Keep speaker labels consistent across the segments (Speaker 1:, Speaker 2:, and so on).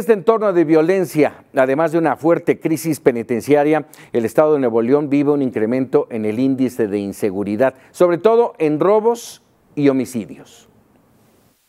Speaker 1: este entorno de violencia, además de una fuerte crisis penitenciaria, el Estado de Nuevo León vive un incremento en el índice de inseguridad, sobre todo en robos y homicidios.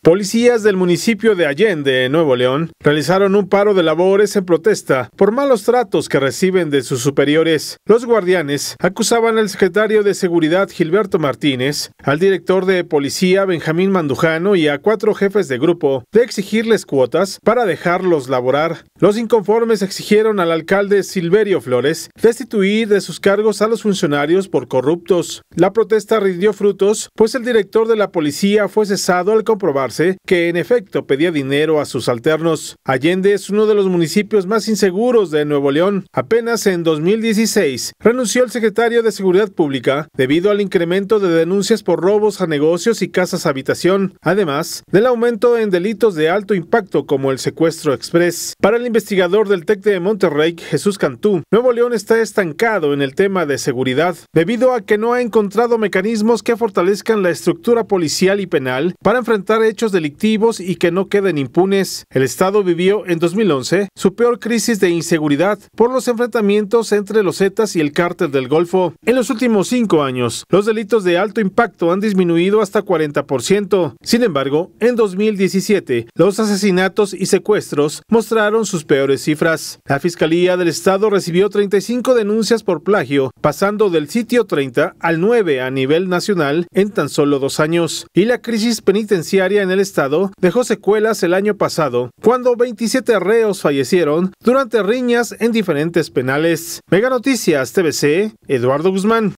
Speaker 2: Policías del municipio de Allende, Nuevo León, realizaron un paro de labores en protesta por malos tratos que reciben de sus superiores. Los guardianes acusaban al secretario de Seguridad Gilberto Martínez, al director de policía Benjamín Mandujano y a cuatro jefes de grupo de exigirles cuotas para dejarlos laborar. Los inconformes exigieron al alcalde Silverio Flores destituir de sus cargos a los funcionarios por corruptos. La protesta rindió frutos, pues el director de la policía fue cesado al comprobar que en efecto pedía dinero a sus alternos. Allende es uno de los municipios más inseguros de Nuevo León. Apenas en 2016 renunció el secretario de Seguridad Pública debido al incremento de denuncias por robos a negocios y casas habitación, además del aumento en delitos de alto impacto como el secuestro express. Para el investigador del TEC de Monterrey, Jesús Cantú, Nuevo León está estancado en el tema de seguridad debido a que no ha encontrado mecanismos que fortalezcan la estructura policial y penal para enfrentar hechos delictivos y que no queden impunes. El Estado vivió en 2011 su peor crisis de inseguridad por los enfrentamientos entre los Zetas y el cártel del Golfo. En los últimos cinco años, los delitos de alto impacto han disminuido hasta 40%. Sin embargo, en 2017, los asesinatos y secuestros mostraron sus peores cifras. La Fiscalía del Estado recibió 35 denuncias por plagio, pasando del sitio 30 al 9 a nivel nacional en tan solo dos años. Y la crisis penitenciaria en el estado dejó secuelas el año pasado, cuando 27 reos fallecieron durante riñas en diferentes penales. Mega Noticias TVC, Eduardo Guzmán.